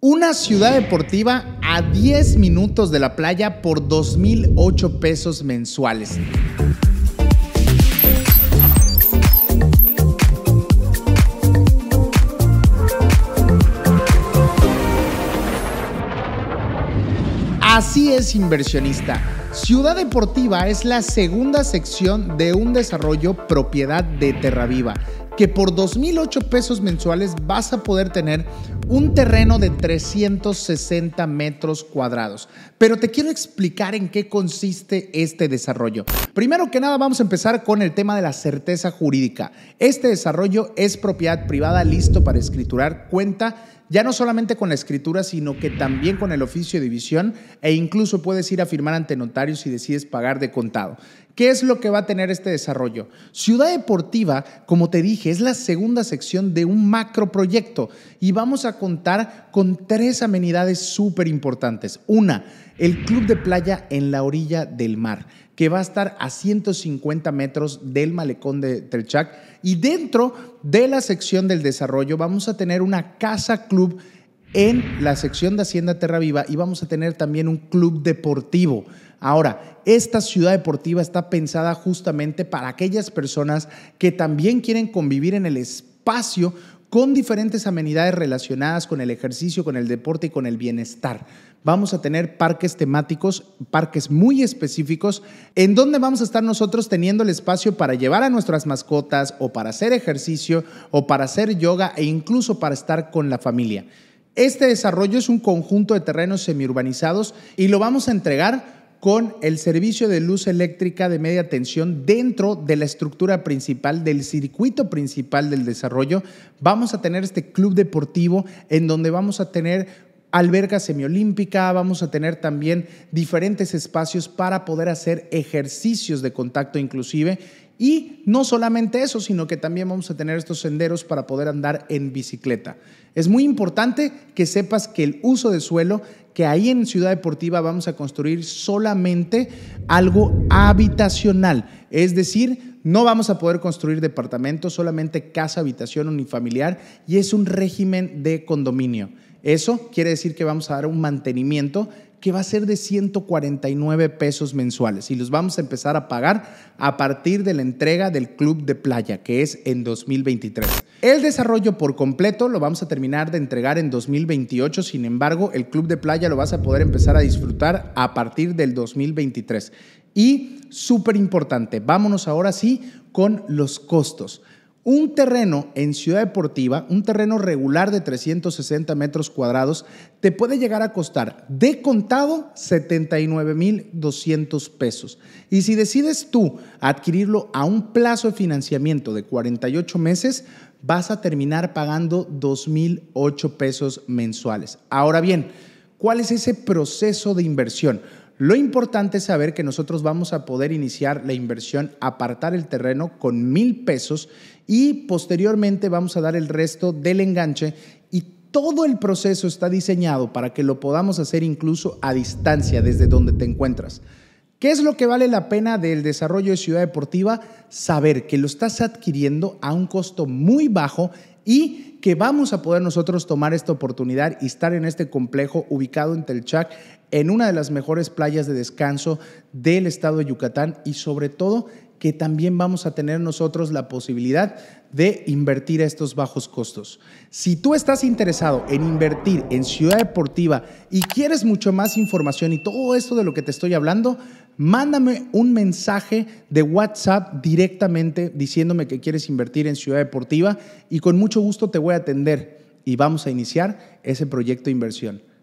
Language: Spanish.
Una ciudad deportiva a 10 minutos de la playa por 2.008 pesos mensuales. Así es, inversionista. Ciudad Deportiva es la segunda sección de un desarrollo propiedad de Terra Viva que por 2.008 pesos mensuales vas a poder tener un terreno de 360 metros cuadrados. Pero te quiero explicar en qué consiste este desarrollo. Primero que nada vamos a empezar con el tema de la certeza jurídica. Este desarrollo es propiedad privada listo para escriturar cuenta ya no solamente con la escritura, sino que también con el oficio de división e incluso puedes ir a firmar ante notarios si decides pagar de contado. ¿Qué es lo que va a tener este desarrollo? Ciudad Deportiva, como te dije, es la segunda sección de un macro proyecto y vamos a contar con tres amenidades súper importantes. Una, el club de playa en la orilla del mar que va a estar a 150 metros del malecón de Telchac. Y dentro de la sección del desarrollo vamos a tener una casa club en la sección de Hacienda Terra Viva y vamos a tener también un club deportivo. Ahora, esta ciudad deportiva está pensada justamente para aquellas personas que también quieren convivir en el espacio con diferentes amenidades relacionadas con el ejercicio, con el deporte y con el bienestar vamos a tener parques temáticos, parques muy específicos, en donde vamos a estar nosotros teniendo el espacio para llevar a nuestras mascotas o para hacer ejercicio o para hacer yoga e incluso para estar con la familia. Este desarrollo es un conjunto de terrenos semiurbanizados y lo vamos a entregar con el servicio de luz eléctrica de media tensión dentro de la estructura principal, del circuito principal del desarrollo. Vamos a tener este club deportivo en donde vamos a tener Alberga semiolímpica, vamos a tener también diferentes espacios para poder hacer ejercicios de contacto inclusive. Y no solamente eso, sino que también vamos a tener estos senderos para poder andar en bicicleta. Es muy importante que sepas que el uso de suelo, que ahí en Ciudad Deportiva vamos a construir solamente algo habitacional, es decir, no vamos a poder construir departamentos, solamente casa, habitación unifamiliar y es un régimen de condominio. Eso quiere decir que vamos a dar un mantenimiento que va a ser de 149 pesos mensuales y los vamos a empezar a pagar a partir de la entrega del club de playa, que es en 2023. El desarrollo por completo lo vamos a terminar de entregar en 2028, sin embargo, el club de playa lo vas a poder empezar a disfrutar a partir del 2023. Y súper importante, vámonos ahora sí con los costos. Un terreno en Ciudad Deportiva, un terreno regular de 360 metros cuadrados, te puede llegar a costar de contado 79,200 pesos. Y si decides tú adquirirlo a un plazo de financiamiento de 48 meses, vas a terminar pagando 2,008 pesos mensuales. Ahora bien, ¿cuál es ese proceso de inversión? Lo importante es saber que nosotros vamos a poder iniciar la inversión, apartar el terreno con mil pesos y posteriormente vamos a dar el resto del enganche y todo el proceso está diseñado para que lo podamos hacer incluso a distancia desde donde te encuentras. ¿Qué es lo que vale la pena del desarrollo de Ciudad Deportiva? Saber que lo estás adquiriendo a un costo muy bajo y que vamos a poder nosotros tomar esta oportunidad y estar en este complejo ubicado en Telchac, en una de las mejores playas de descanso del estado de Yucatán y sobre todo que también vamos a tener nosotros la posibilidad de invertir a estos bajos costos. Si tú estás interesado en invertir en Ciudad Deportiva y quieres mucho más información y todo esto de lo que te estoy hablando, mándame un mensaje de WhatsApp directamente diciéndome que quieres invertir en Ciudad Deportiva y con mucho gusto te voy a atender y vamos a iniciar ese proyecto de inversión.